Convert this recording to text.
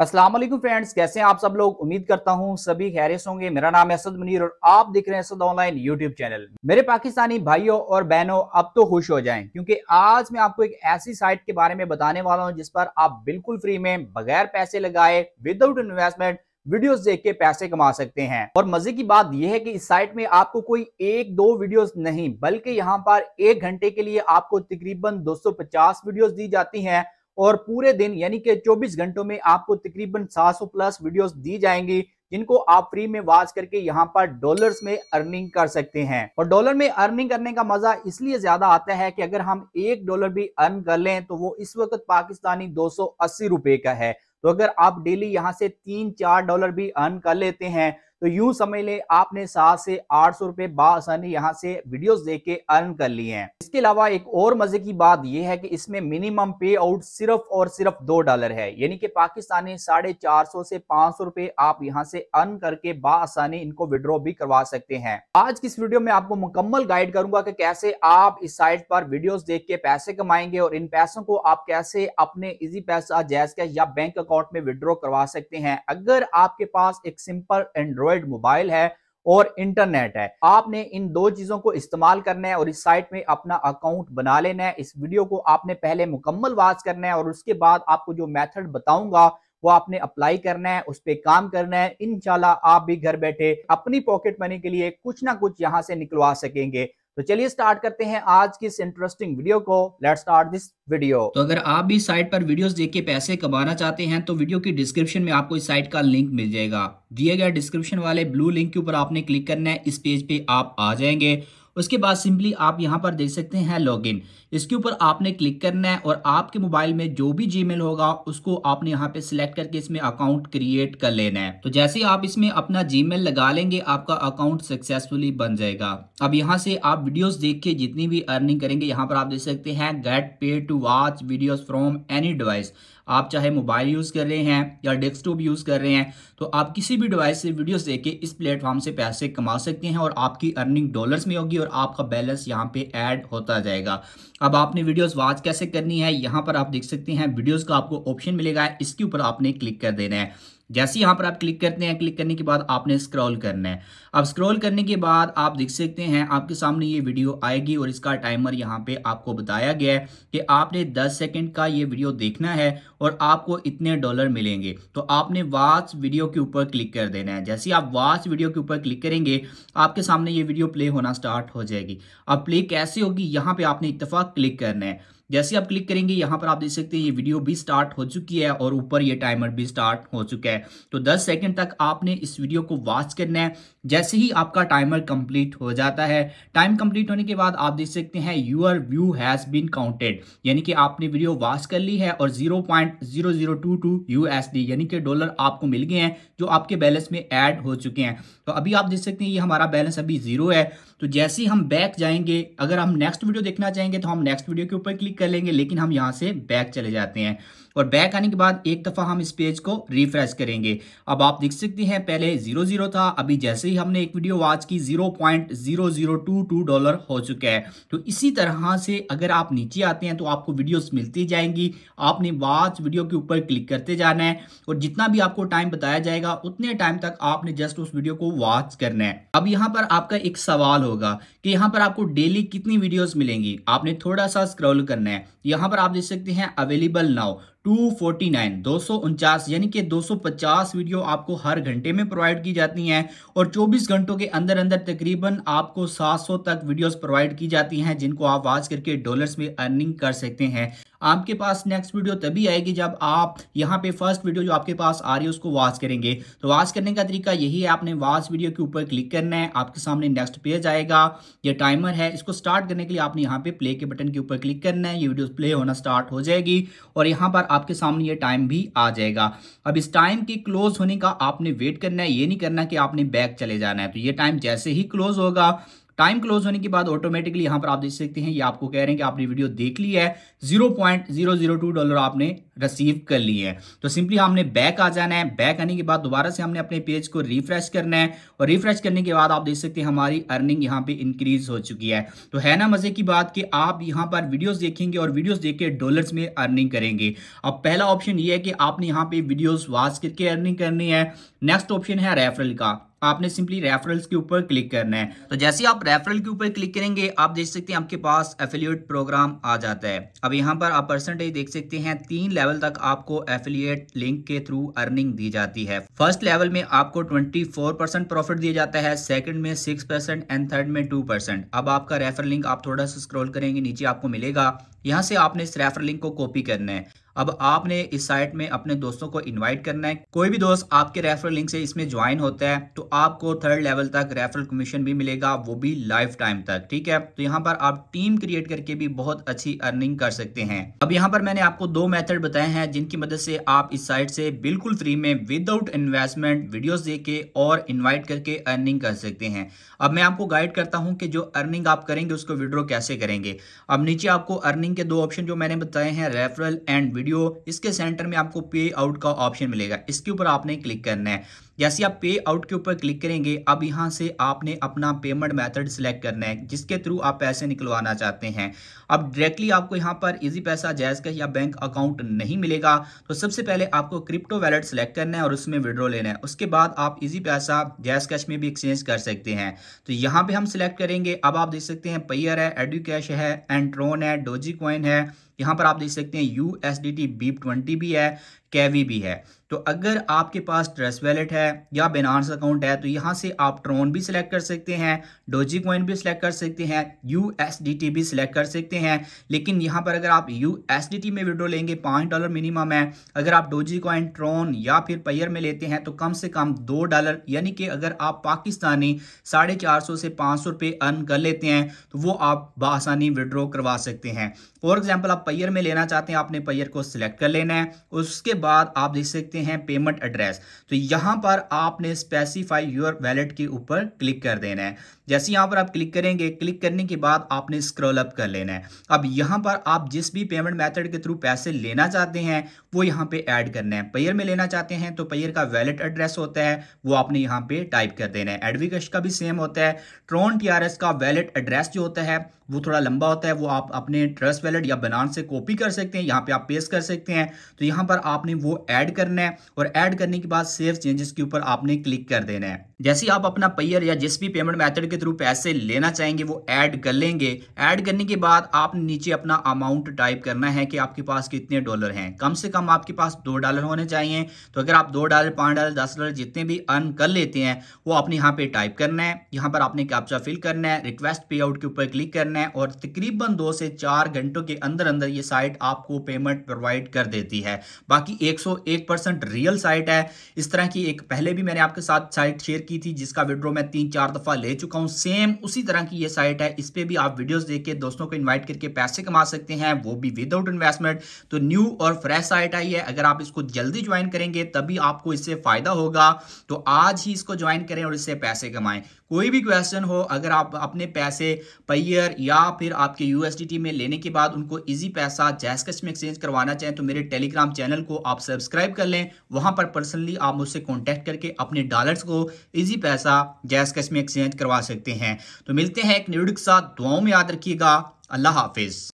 Aslam friends कैसे हैं आप सब लोग उम्मीद करता हूं सभी खैरिस होंगे मेरा नाम है असद मुनीर और आप देख रहे हैं असद ऑनलाइन यूट्यूब चैनल मेरे पाकिस्तानी भाइयों और बहनों अब तो खुश हो जाएं क्योंकि आज मैं आपको एक ऐसी साइट के बारे में बताने वाला हूं जिस पर आप बिल्कुल फ्री में बगैर पैसे लगाए विदाउट इन्वेस्टमेंट वीडियोस देख के पैसे कमा सकते हैं और मजे की बात यह है कि इस साइट में आपको कोई एक दो वीडियोस नहीं बल्कि यहाँ पर एक घंटे के लिए आपको तकरीबन 250 वीडियोस दी जाती हैं और पूरे दिन यानी कि 24 घंटों में आपको तकरीबन 700 प्लस वीडियोस दी जाएंगी जिनको आप फ्री में वाच करके यहाँ पर डॉलर्स में अर्निंग कर सकते हैं और डॉलर में अर्निंग करने का मजा इसलिए ज्यादा आता है कि अगर हम एक डॉलर भी अर्न कर लें तो वो इस वक्त पाकिस्तानी दो रुपए का है तो अगर आप डेली यहाँ से तीन चार डॉलर भी अर्न कर लेते हैं तो यूं समझ ले आपने सात से आठ सौ रुपए बासानी यहाँ से वीडियोस देख के अर्न कर लिए हैं इसके अलावा एक और मजे की बात यह है कि इसमें मिनिमम पे आउट सिर्फ और सिर्फ दो डॉलर है यानी कि पाकिस्तानी साढ़े चार सौ से पांच सौ रुपए आप यहाँ से अर्न करके बासानी इनको विड्रॉ भी करवा सकते हैं आज की इस वीडियो में आपको मुकम्मल गाइड करूंगा कि कैसे आप इस साइट पर वीडियो देख के पैसे कमाएंगे और इन पैसों को आप कैसे अपने इजी पैसा जैस कैश या बैंक अकाउंट में विड्रॉ करवा सकते हैं अगर आपके पास एक सिंपल एंड्रॉय एंड्रॉयड मोबाइल है और इंटरनेट है आपने इन दो चीजों को इस्तेमाल करना है और इस साइट में अपना अकाउंट बना लेना है इस वीडियो को आपने पहले मुकम्मल वाच करना है और उसके बाद आपको जो मेथड बताऊंगा वो आपने अप्लाई करना है उस पर काम करना है इनशाला आप भी घर बैठे अपनी पॉकेट मनी के लिए कुछ ना कुछ यहाँ से निकलवा सकेंगे तो चलिए स्टार्ट करते हैं आज की इस इंटरेस्टिंग वीडियो को लेट स्टार्ट दिस वीडियो तो अगर आप भी साइट पर वीडियोस देख के पैसे कमाना चाहते हैं तो वीडियो की डिस्क्रिप्शन में आपको इस साइट का लिंक मिल जाएगा दिए गए डिस्क्रिप्शन वाले ब्लू लिंक के ऊपर आपने क्लिक करना है इस पेज पे आप आ जाएंगे उसके बाद सिंपली आप यहाँ पर देख सकते हैं लॉगिन इसके ऊपर आपने क्लिक करना है और आपके मोबाइल में जो भी जीमेल होगा उसको आपने यहाँ पे सिलेक्ट करके इसमें अकाउंट क्रिएट कर लेना है तो जैसे आप इसमें अपना जीमेल लगा लेंगे आपका अकाउंट सक्सेसफुली बन जाएगा अब यहाँ से आप वीडियोस देख के जितनी भी अर्निंग करेंगे यहाँ पर आप देख सकते हैं get pay to watch video from any device आप चाहे मोबाइल यूज़ कर रहे हैं या डेस्कटॉप यूज़ कर रहे हैं तो आप किसी भी डिवाइस से वीडियोस देख के इस प्लेटफॉर्म से पैसे कमा सकते हैं और आपकी अर्निंग डॉलर्स में होगी और आपका बैलेंस यहाँ पे ऐड होता जाएगा अब आपने वीडियोस वॉच कैसे करनी है यहाँ पर आप देख सकते हैं वीडियोज़ का आपको ऑप्शन मिलेगा इसके ऊपर आपने क्लिक कर देना है जैसे यहां पर आप क्लिक करते हैं क्लिक करने के बाद आपने स्क्रॉल करना है अब स्क्रॉल करने के बाद आप देख सकते हैं आपके सामने ये वीडियो आएगी और इसका टाइमर यहां पे आपको बताया गया है कि आपने 10 सेकंड का ये वीडियो देखना है और आपको इतने डॉलर मिलेंगे तो आपने वाच वीडियो के ऊपर क्लिक कर देना है जैसे आप वाच वीडियो के ऊपर क्लिक करेंगे आपके सामने ये वीडियो प्ले होना स्टार्ट हो जाएगी अब प्ले कैसे होगी यहाँ पर आपने इतफाक क्लिक करना है जैसे आप क्लिक करेंगे यहां पर आप देख सकते हैं ये वीडियो भी स्टार्ट हो चुकी है और ऊपर ये टाइमर भी स्टार्ट हो चुका है तो 10 सेकंड तक आपने इस वीडियो को वॉच करना है जैसे ही आपका टाइमर कंप्लीट हो जाता है टाइम कंप्लीट होने के बाद आप देख सकते हैं your view has been counted यानी कि आपने वीडियो वॉच कर ली है और जीरो यूएसडी यानी कि डॉलर आपको मिल गए हैं जो आपके बैलेंस में एड हो चुके हैं तो अभी आप देख सकते हैं ये हमारा बैलेंस अभी जीरो है तो जैसे ही हम बैक जाएंगे अगर हम नेक्स्ट वीडियो देखना चाहेंगे तो हम नेक्स्ट वीडियो के ऊपर क्लिक क्लिक कर लेंगे लेकिन हम यहाँ से बैक चले जाते हैं और बैक आने के बाद एक दफ़ा हम इस पेज को रिफ्रेश करेंगे अब आप देख सकते हैं पहले जीरो जीरो था अभी जैसे ही हमने एक वीडियो वॉच की zero point zero zero two two dollar हो चुका है तो इसी तरह से अगर आप नीचे आते हैं तो आपको वीडियोस मिलती जाएंगी आपने वॉच वीडियो के ऊपर क्लिक करते जाना है और जितना भी आपको टाइम बताया जाएगा उतने टाइम तक आपने जस्ट उस वीडियो को वॉच करना है अब यहाँ पर आपका एक सवाल होगा कि यहाँ पर आपको डेली कितनी वीडियोस मिलेंगी आपने थोड़ा सा स्क्रॉल करना है यहाँ पर आप देख सकते हैं अवेलेबल नाउ 249 249 यानी कि 250 वीडियो आपको हर घंटे में प्रोवाइड की जाती हैं और 24 घंटों के अंदर अंदर तकरीबन आपको 700 तक वीडियोस प्रोवाइड की जाती हैं जिनको आप वाच करके डॉलर्स में अर्निंग कर सकते हैं आपके पास नेक्स्ट वीडियो तभी आएगी जब आप यहाँ पे फर्स्ट वीडियो जो आपके पास आ रही है उसको वॉच करेंगे तो वॉच करने का तरीका यही है आपने वॉच वीडियो के ऊपर क्लिक करना है आपके सामने नेक्स्ट पेज आएगा ये टाइमर है इसको स्टार्ट करने के लिए आपने यहाँ पे प्ले के बटन के ऊपर क्लिक करना है ये वीडियो प्ले होना स्टार्ट हो जाएगी और यहाँ पर आपके सामने ये टाइम भी आ जाएगा अब इस टाइम के क्लोज होने का आपने वेट करना है ये नहीं करना कि आपने बैक चले जाना है तो ये टाइम जैसे ही क्लोज होगा टाइम क्लोज होने के बाद ऑटोमेटिकली यहाँ पर आप देख सकते हैं ये आपको कह रहे हैं कि आपने वीडियो देख ली है zero point zero zero two dollar आपने रिसीव कर ली है तो सिंपली हमने बैक आ जाना है बैक आने के बाद दोबारा से हमने अपने पेज को रिफ्रेश करना है और रिफ्रेश करने के बाद आप देख सकते हैं हमारी अर्निंग यहाँ पे इंक्रीज हो चुकी है तो है ना मजे की बात कि आप यहाँ पर वीडियोस देखेंगे और वीडियोस देख के डॉलर्स में अर्निंग करेंगे अब पहला ऑप्शन ये है कि आपने यहाँ पे वीडियोज वॉच करके अर्निंग करनी है नेक्स्ट ऑप्शन है रेफरल का आपने सिंपली रेफरल्स के ऊपर क्लिक करना है तो जैसे आप रेफरल के ऊपर क्लिक करेंगे आप देख सकते हैं आपके पास एफिलियट प्रोग्राम आ जाता है अब यहाँ पर आप परसेंटेज देख सकते हैं तीन लेवल तक आपको एफिलियट लिंक के थ्रू अर्निंग दी जाती है फर्स्ट लेवल में आपको ट्वेंटी प्रॉफिट दिया जाता है सेकंड में सिक्स एंड थर्ड में टू अब आपका रेफर लिंक आप थोड़ा सा स्क्रोल करेंगे नीचे आपको मिलेगा यहाँ से आपने इस रेफर लिंक को कॉपी करना है अब आपने इस साइट में अपने दोस्तों को इन्वाइट करना है कोई भी दोस्त आपके रेफरल लिंक से इसमें ज्वाइन होता है तो आपको थर्ड लेवल तक रेफरल कमीशन भी मिलेगा वो भी लाइफ टाइम तक ठीक है तो यहाँ पर आप टीम क्रिएट करके भी बहुत अच्छी अर्निंग कर सकते हैं अब यहाँ पर मैंने आपको दो मेथड बताए हैं जिनकी मदद से आप इस साइट से बिल्कुल फ्री में विदाउट इन्वेस्टमेंट वीडियो देके और इन्वाइट करके अर्निंग कर सकते हैं अब मैं आपको गाइड करता हूँ कि जो अर्निंग आप करेंगे उसको विड्रो कैसे करेंगे अब नीचे आपको अर्निंग के दो ऑप्शन जो मैंने बताए हैं रेफरल एंड वीडियो इसके सेंटर में आपको पे आउट का ऑप्शन मिलेगा इसके ऊपर आपने क्लिक करना है जैसे आप पे आउट के ऊपर क्लिक करेंगे अब यहाँ से आपने अपना पेमेंट मेथड सिलेक्ट करना है जिसके थ्रू आप पैसे निकलवाना चाहते हैं अब डायरेक्टली आपको यहाँ पर इजी पैसा जैज का या बैंक अकाउंट नहीं मिलेगा तो सबसे पहले आपको क्रिप्टो वैलेट सेलेक्ट करना है और उसमें विड्रॉ लेना है उसके बाद आप इजी पैसा जैज कैश में भी एक्सचेंज कर सकते हैं तो यहाँ पर हम सिलेक्ट करेंगे अब आप देख सकते हैं पैयर है एडू कैश है एंट्रोन है डोजी कॉइन है यहाँ पर आप देख सकते हैं U S D T BEP twenty भी है कैवी भी है तो अगर आपके पास ट्रस्ट वैलेट है या बेनानस अकाउंट है तो यहाँ से आप ट्रोन भी सिलेक्ट कर सकते हैं डोजी कॉइन भी सिलेक्ट कर सकते हैं यू भी सिलेक्ट कर सकते हैं लेकिन यहाँ पर अगर आप यू में विड्रो लेंगे पाँच डॉलर मिनिमम है अगर आप डोजी कॉइन ट्रोन या फिर पेयर में लेते हैं तो कम से कम दो डॉलर यानी कि अगर आप पाकिस्तानी साढ़े चार सौ से पाँच सौ रुपये अर्न कर लेते हैं तो वो आप बसानी विड्रॉ करवा सकते हैं फॉर एग्जाम्पल आप पेयर में लेना चाहते हैं आपने पेयर को सिलेक्ट कर लेना है उसके बाद आप देख सकते हैं पेमेंट एड्रेस तो यहां पर आपने स्पेसिफाई योर वैलेट के ऊपर क्लिक कर देना है जैसे यहां पर आप क्लिक करेंगे क्लिक करने के बाद आपने स्क्रॉल अप कर लेना है अब यहां पर आप जिस भी पेमेंट मेथड के थ्रू पैसे लेना चाहते हैं वो यहां पे ऐड करना है पेयर में लेना चाहते हैं तो पेयर का वैलेट एड्रेस होता है वो आपने यहां पे टाइप कर देना है एडविकश का भी सेम होता है ट्रोन टी का वैलेट एड्रेस जो होता है वो थोड़ा लंबा होता है वो आप अपने ट्रस्ट वैलेट या बनान से कॉपी कर सकते हैं यहाँ पे आप पेस्ट कर सकते हैं तो यहाँ पर आपने आपने वो ऐड करना है और ऐड करने के बाद सेव चेंजेस के ऊपर आपने क्लिक कर देना है जैसे आप अपना पेयर या जिस भी पेमेंट मेथड के थ्रू पैसे लेना चाहेंगे वो ऐड कर लेंगे ऐड करने के बाद आप नीचे अपना अमाउंट टाइप करना है कि आपके पास कितने डॉलर हैं कम से कम आपके पास दो डॉलर होने चाहिए तो अगर आप दो डॉलर पांच डॉलर दस डॉलर जितने भी अर्न कर लेते हैं वो आपने यहाँ पे टाइप करना है यहाँ पर आपने कैप्चा फिल करना है रिक्वेस्ट पे आउट के ऊपर क्लिक करना है और तकरीबन दो से चार घंटों के अंदर अंदर ये साइट आपको पेमेंट प्रोवाइड कर देती है बाकी 101 परसेंट रियल साइट है इस तरह की एक पहले भी मैंने आपके साथ साइट शेयर की थी जिसका विड्रो मैं तीन चार दफ़ा ले चुका हूं सेम उसी तरह की ये साइट है इस पर भी आप वीडियोज़ देख के दोस्तों को इन्वाइट करके पैसे कमा सकते हैं वो भी विदाउट इन्वेस्टमेंट तो न्यू और फ्रेश साइट आई है अगर आप इसको जल्दी ज्वाइन करेंगे तभी आपको इससे फ़ायदा होगा तो आज ही इसको ज्वाइन करें और इससे पैसे कमाएं कोई भी क्वेश्चन हो अगर आप अपने पैसे पैयर या फिर आपके यूएसडीटी में लेने के बाद उनको इजी पैसा जैसकस में एक्सचेंज करवाना चाहें तो मेरे टेलीग्राम चैनल को आप सब्सक्राइब कर लें वहां पर पर्सनली आप मुझसे कॉन्टैक्ट करके अपने डॉलर्स को इजी पैसा जैस कैश में एक्सचेंज करवा सकते हैं तो मिलते हैं एक निर्डक साथ दुआओं में याद रखिएगा अल्लाह हाफिज़